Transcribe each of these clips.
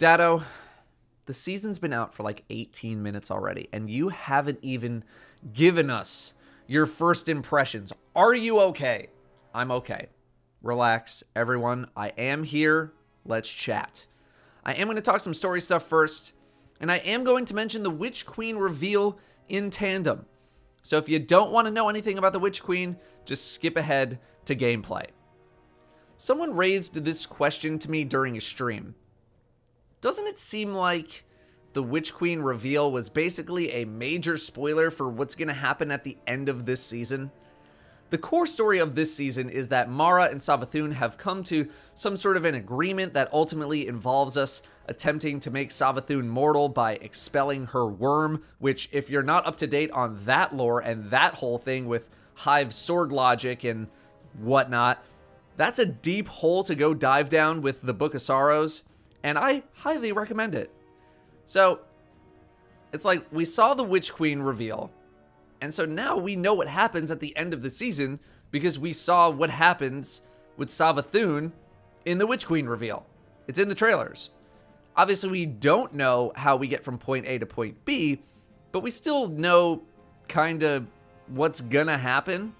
Dado, the season's been out for like 18 minutes already, and you haven't even given us your first impressions. Are you okay? I'm okay. Relax, everyone. I am here. Let's chat. I am going to talk some story stuff first, and I am going to mention the Witch Queen reveal in tandem. So if you don't want to know anything about the Witch Queen, just skip ahead to gameplay. Someone raised this question to me during a stream doesn't it seem like the Witch Queen reveal was basically a major spoiler for what's going to happen at the end of this season? The core story of this season is that Mara and Savathun have come to some sort of an agreement that ultimately involves us attempting to make Savathun mortal by expelling her worm, which, if you're not up to date on that lore and that whole thing with Hive sword logic and whatnot, that's a deep hole to go dive down with the Book of Sorrows and I highly recommend it. So, it's like we saw the Witch Queen reveal, and so now we know what happens at the end of the season because we saw what happens with Savathun in the Witch Queen reveal. It's in the trailers. Obviously, we don't know how we get from point A to point B, but we still know kind of what's gonna happen.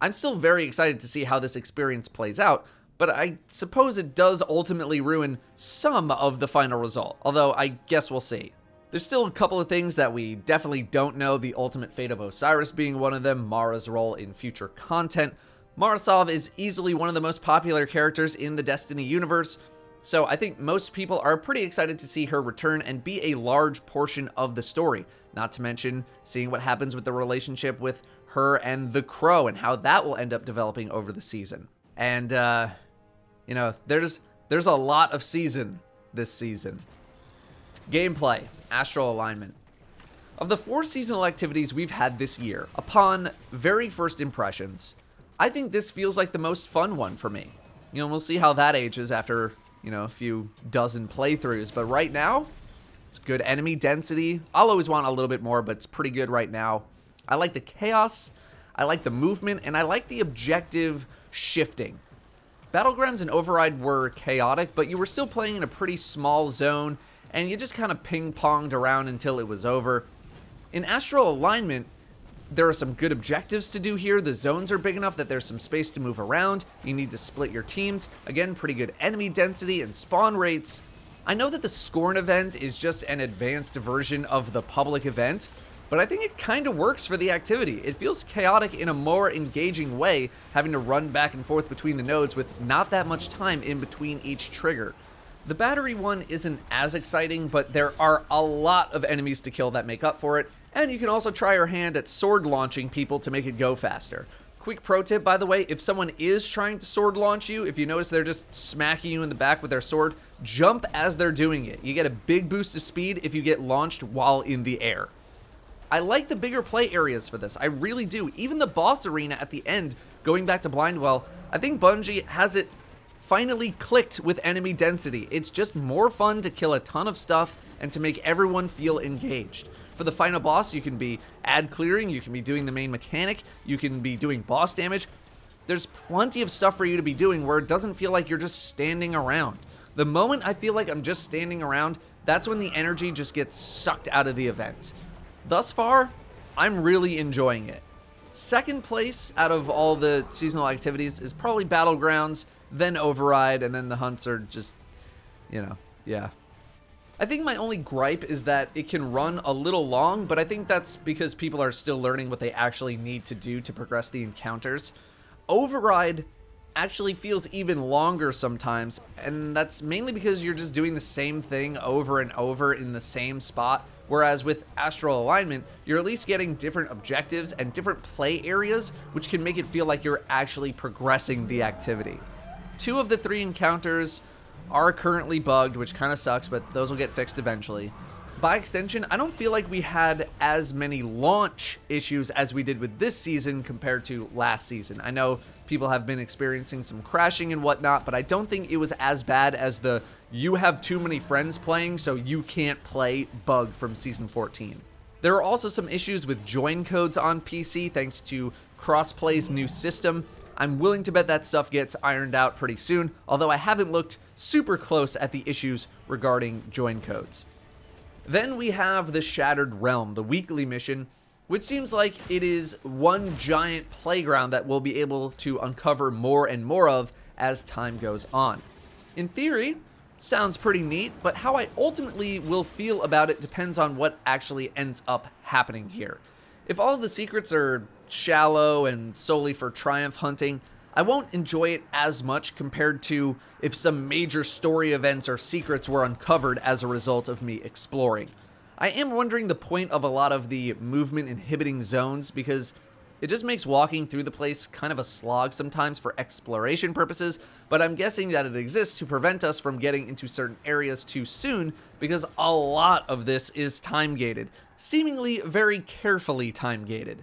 I'm still very excited to see how this experience plays out but I suppose it does ultimately ruin some of the final result, although I guess we'll see. There's still a couple of things that we definitely don't know, the ultimate fate of Osiris being one of them, Mara's role in future content. Marasov is easily one of the most popular characters in the Destiny universe, so I think most people are pretty excited to see her return and be a large portion of the story, not to mention seeing what happens with the relationship with her and the Crow and how that will end up developing over the season. And, uh, you know, there's there's a lot of season this season. Gameplay, astral alignment. Of the four seasonal activities we've had this year, upon very first impressions, I think this feels like the most fun one for me. You know, we'll see how that ages after, you know, a few dozen playthroughs, but right now, it's good enemy density. I'll always want a little bit more, but it's pretty good right now. I like the chaos, I like the movement, and I like the objective shifting. Battlegrounds and Override were chaotic, but you were still playing in a pretty small zone, and you just kind of ping-ponged around until it was over. In Astral Alignment, there are some good objectives to do here. The zones are big enough that there's some space to move around. You need to split your teams. Again, pretty good enemy density and spawn rates. I know that the Scorn event is just an advanced version of the public event, but I think it kind of works for the activity. It feels chaotic in a more engaging way, having to run back and forth between the nodes with not that much time in between each trigger. The battery one isn't as exciting, but there are a lot of enemies to kill that make up for it, and you can also try your hand at sword launching people to make it go faster. Quick pro tip, by the way, if someone is trying to sword launch you, if you notice they're just smacking you in the back with their sword, jump as they're doing it. You get a big boost of speed if you get launched while in the air. I like the bigger play areas for this. I really do. Even the boss arena at the end, going back to Blindwell, I think Bungie has it finally clicked with enemy density. It's just more fun to kill a ton of stuff and to make everyone feel engaged. For the final boss, you can be ad clearing, you can be doing the main mechanic, you can be doing boss damage. There's plenty of stuff for you to be doing where it doesn't feel like you're just standing around. The moment I feel like I'm just standing around, that's when the energy just gets sucked out of the event. Thus far, I'm really enjoying it. Second place out of all the seasonal activities is probably Battlegrounds, then Override, and then the hunts are just, you know, yeah. I think my only gripe is that it can run a little long, but I think that's because people are still learning what they actually need to do to progress the encounters. Override actually feels even longer sometimes, and that's mainly because you're just doing the same thing over and over in the same spot Whereas with Astral Alignment, you're at least getting different objectives and different play areas, which can make it feel like you're actually progressing the activity. Two of the three encounters are currently bugged, which kind of sucks, but those will get fixed eventually. By extension, I don't feel like we had as many launch issues as we did with this season compared to last season. I know People have been experiencing some crashing and whatnot, but I don't think it was as bad as the you have too many friends playing, so you can't play bug from season 14. There are also some issues with join codes on PC thanks to Crossplay's new system. I'm willing to bet that stuff gets ironed out pretty soon, although I haven't looked super close at the issues regarding join codes. Then we have the Shattered Realm, the weekly mission which seems like it is one giant playground that we'll be able to uncover more and more of as time goes on. In theory, sounds pretty neat, but how I ultimately will feel about it depends on what actually ends up happening here. If all the secrets are shallow and solely for triumph hunting, I won't enjoy it as much compared to if some major story events or secrets were uncovered as a result of me exploring. I am wondering the point of a lot of the movement inhibiting zones because it just makes walking through the place kind of a slog sometimes for exploration purposes, but I'm guessing that it exists to prevent us from getting into certain areas too soon because a lot of this is time gated, seemingly very carefully time gated.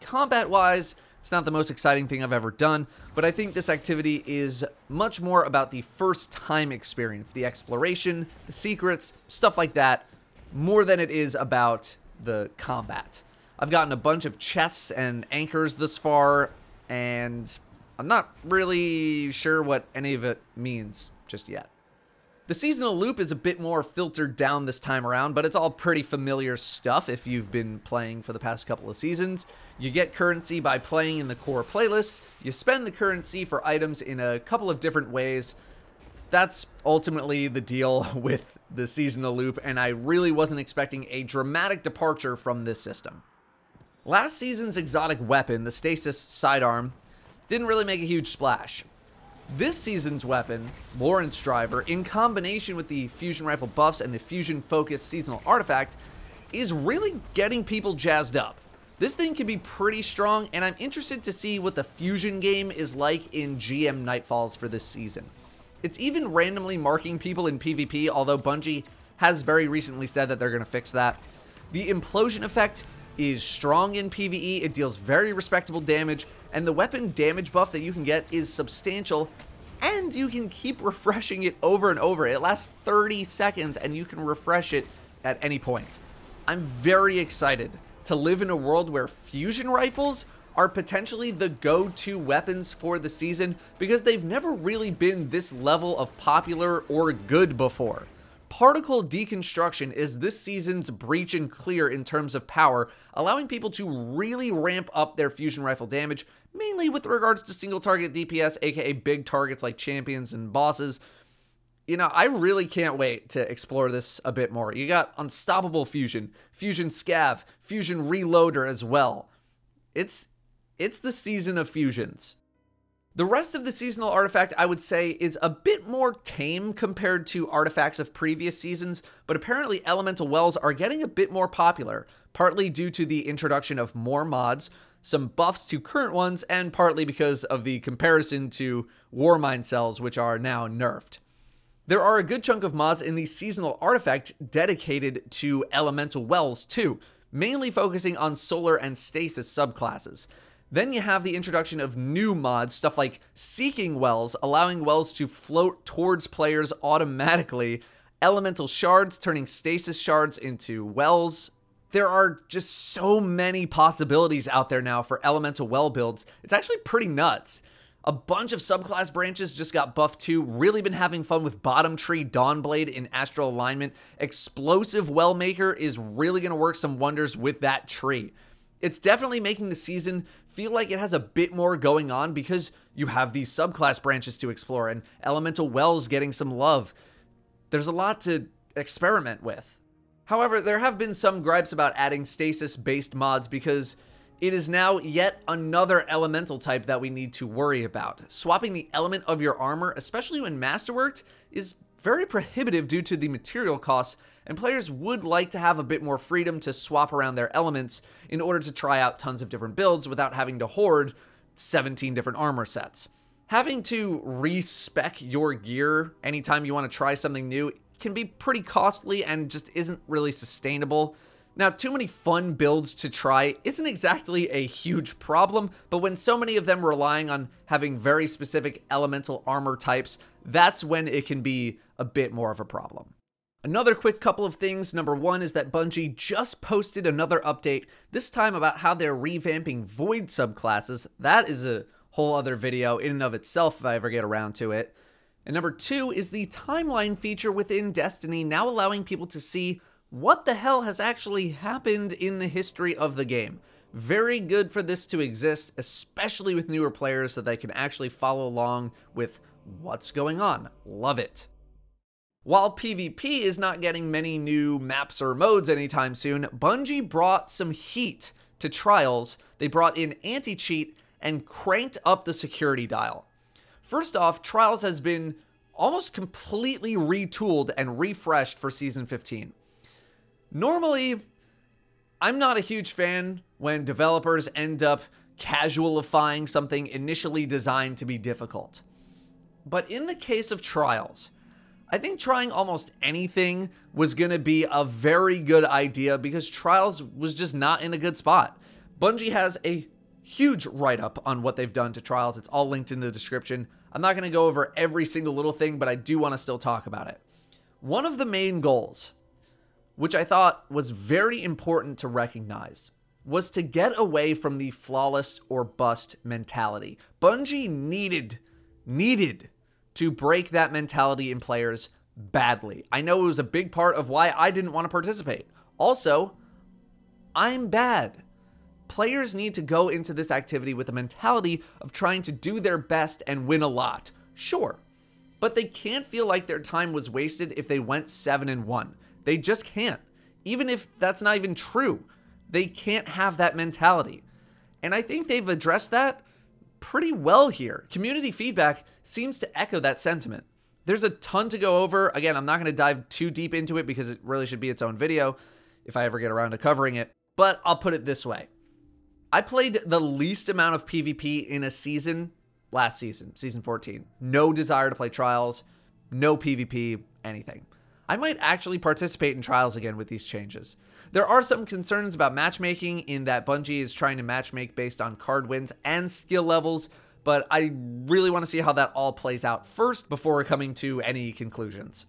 Combat wise, it's not the most exciting thing I've ever done, but I think this activity is much more about the first time experience, the exploration, the secrets, stuff like that, more than it is about the combat. I've gotten a bunch of chests and anchors this far, and I'm not really sure what any of it means just yet. The seasonal loop is a bit more filtered down this time around, but it's all pretty familiar stuff if you've been playing for the past couple of seasons. You get currency by playing in the core playlist, you spend the currency for items in a couple of different ways. That's ultimately the deal with the seasonal loop, and I really wasn't expecting a dramatic departure from this system. Last season's exotic weapon, the Stasis Sidearm, didn't really make a huge splash. This season's weapon, Lawrence Driver, in combination with the Fusion Rifle buffs and the Fusion Focus seasonal artifact, is really getting people jazzed up. This thing can be pretty strong, and I'm interested to see what the Fusion game is like in GM Nightfalls for this season. It's even randomly marking people in PvP, although Bungie has very recently said that they're going to fix that. The implosion effect is strong in PvE, it deals very respectable damage, and the weapon damage buff that you can get is substantial, and you can keep refreshing it over and over. It lasts 30 seconds, and you can refresh it at any point. I'm very excited to live in a world where fusion rifles are potentially the go-to weapons for the season because they've never really been this level of popular or good before. Particle Deconstruction is this season's breach and clear in terms of power, allowing people to really ramp up their fusion rifle damage, mainly with regards to single target DPS, aka big targets like champions and bosses. You know, I really can't wait to explore this a bit more. You got Unstoppable Fusion, Fusion Scav, Fusion Reloader as well. It's it's the season of fusions. The rest of the seasonal artifact, I would say, is a bit more tame compared to artifacts of previous seasons, but apparently elemental wells are getting a bit more popular, partly due to the introduction of more mods, some buffs to current ones, and partly because of the comparison to Warmind cells, which are now nerfed. There are a good chunk of mods in the seasonal artifact dedicated to elemental wells, too, mainly focusing on solar and stasis subclasses. Then you have the introduction of new mods, stuff like Seeking Wells, allowing wells to float towards players automatically, Elemental Shards, turning Stasis Shards into wells. There are just so many possibilities out there now for Elemental Well builds. It's actually pretty nuts. A bunch of subclass branches just got buffed too. Really been having fun with Bottom Tree, Dawnblade in Astral Alignment. Explosive Wellmaker is really going to work some wonders with that tree. It's definitely making the season feel like it has a bit more going on because you have these subclass branches to explore and elemental wells getting some love. There's a lot to experiment with. However, there have been some gripes about adding stasis based mods because it is now yet another elemental type that we need to worry about. Swapping the element of your armor, especially when masterworked, is very prohibitive due to the material costs, and players would like to have a bit more freedom to swap around their elements in order to try out tons of different builds without having to hoard 17 different armor sets. Having to respec your gear anytime you want to try something new can be pretty costly and just isn't really sustainable, now, too many fun builds to try isn't exactly a huge problem, but when so many of them relying on having very specific elemental armor types, that's when it can be a bit more of a problem. Another quick couple of things. Number one is that Bungie just posted another update, this time about how they're revamping Void subclasses. That is a whole other video in and of itself if I ever get around to it. And number two is the timeline feature within Destiny, now allowing people to see what the hell has actually happened in the history of the game. Very good for this to exist, especially with newer players so they can actually follow along with what's going on. Love it. While PvP is not getting many new maps or modes anytime soon, Bungie brought some heat to trials. They brought in anti cheat and cranked up the security dial. First off, Trials has been almost completely retooled and refreshed for Season 15. Normally, I'm not a huge fan when developers end up casualifying something initially designed to be difficult. But in the case of trials, I think trying almost anything was going to be a very good idea because trials was just not in a good spot. Bungie has a huge write up on what they've done to trials. It's all linked in the description. I'm not going to go over every single little thing, but I do want to still talk about it. One of the main goals which I thought was very important to recognize, was to get away from the flawless or bust mentality. Bungie needed, needed to break that mentality in players badly. I know it was a big part of why I didn't want to participate. Also, I'm bad. Players need to go into this activity with a mentality of trying to do their best and win a lot. Sure, but they can't feel like their time was wasted if they went 7 and 1. They just can't. Even if that's not even true, they can't have that mentality. And I think they've addressed that pretty well here. Community feedback seems to echo that sentiment. There's a ton to go over. Again, I'm not going to dive too deep into it because it really should be its own video if I ever get around to covering it. But I'll put it this way I played the least amount of PvP in a season last season, season 14. No desire to play trials, no PvP, anything. I might actually participate in trials again with these changes. There are some concerns about matchmaking in that Bungie is trying to matchmake based on card wins and skill levels, but I really want to see how that all plays out first before coming to any conclusions.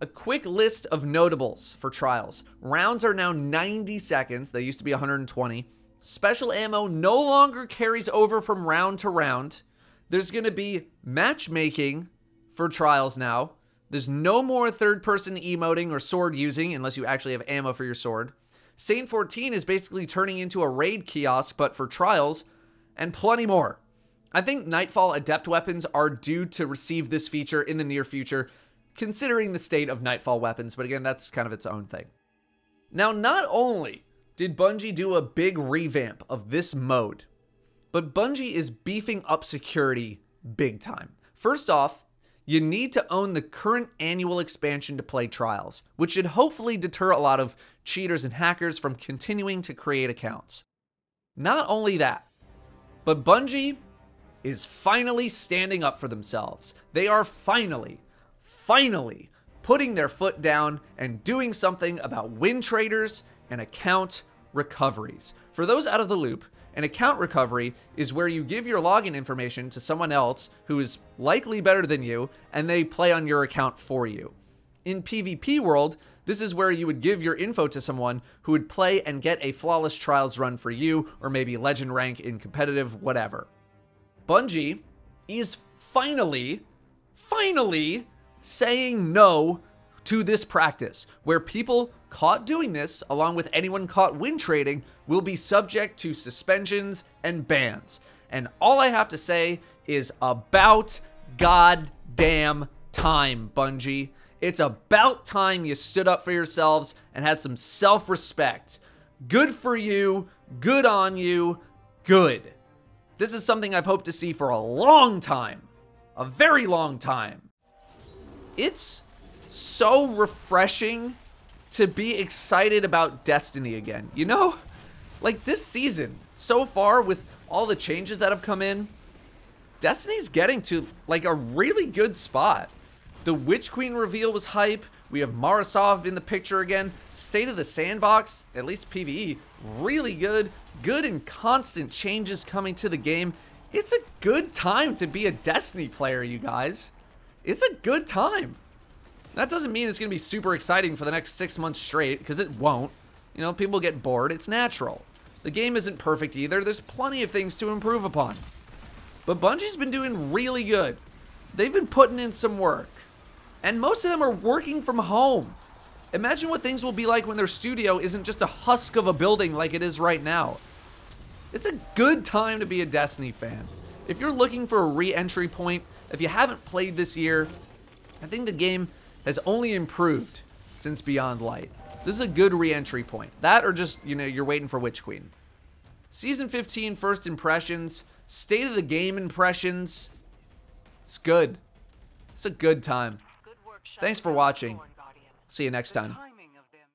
A quick list of notables for trials. Rounds are now 90 seconds, they used to be 120. Special ammo no longer carries over from round to round. There's going to be matchmaking for trials now, there's no more third person emoting or sword using unless you actually have ammo for your sword. Saint 14 is basically turning into a raid kiosk but for trials, and plenty more. I think Nightfall Adept weapons are due to receive this feature in the near future, considering the state of Nightfall weapons, but again, that's kind of its own thing. Now, not only did Bungie do a big revamp of this mode, but Bungie is beefing up security big time. First off, you need to own the current annual expansion to play trials, which should hopefully deter a lot of cheaters and hackers from continuing to create accounts. Not only that, but Bungie is finally standing up for themselves. They are finally, finally putting their foot down and doing something about win traders and account recoveries. For those out of the loop, an account recovery is where you give your login information to someone else who is likely better than you, and they play on your account for you. In PvP world, this is where you would give your info to someone who would play and get a flawless trials run for you, or maybe legend rank in competitive, whatever. Bungie is finally, finally saying no to this practice where people caught doing this, along with anyone caught win trading, will be subject to suspensions and bans. And all I have to say is about goddamn time, Bungie. It's about time you stood up for yourselves and had some self respect. Good for you, good on you, good. This is something I've hoped to see for a long time. A very long time. It's so refreshing to be excited about Destiny again. You know, like this season, so far with all the changes that have come in, Destiny's getting to like a really good spot. The Witch Queen reveal was hype. We have Marasov in the picture again. State of the Sandbox, at least PvE, really good. Good and constant changes coming to the game. It's a good time to be a Destiny player, you guys. It's a good time. That doesn't mean it's going to be super exciting for the next six months straight, because it won't. You know, people get bored. It's natural. The game isn't perfect either. There's plenty of things to improve upon. But Bungie's been doing really good. They've been putting in some work. And most of them are working from home. Imagine what things will be like when their studio isn't just a husk of a building like it is right now. It's a good time to be a Destiny fan. If you're looking for a re-entry point, if you haven't played this year, I think the game has only improved since Beyond Light. This is a good re-entry point. That or just, you know, you're waiting for Witch Queen. Season 15 first impressions, state of the game impressions. It's good. It's a good time. Thanks for watching. See you next time.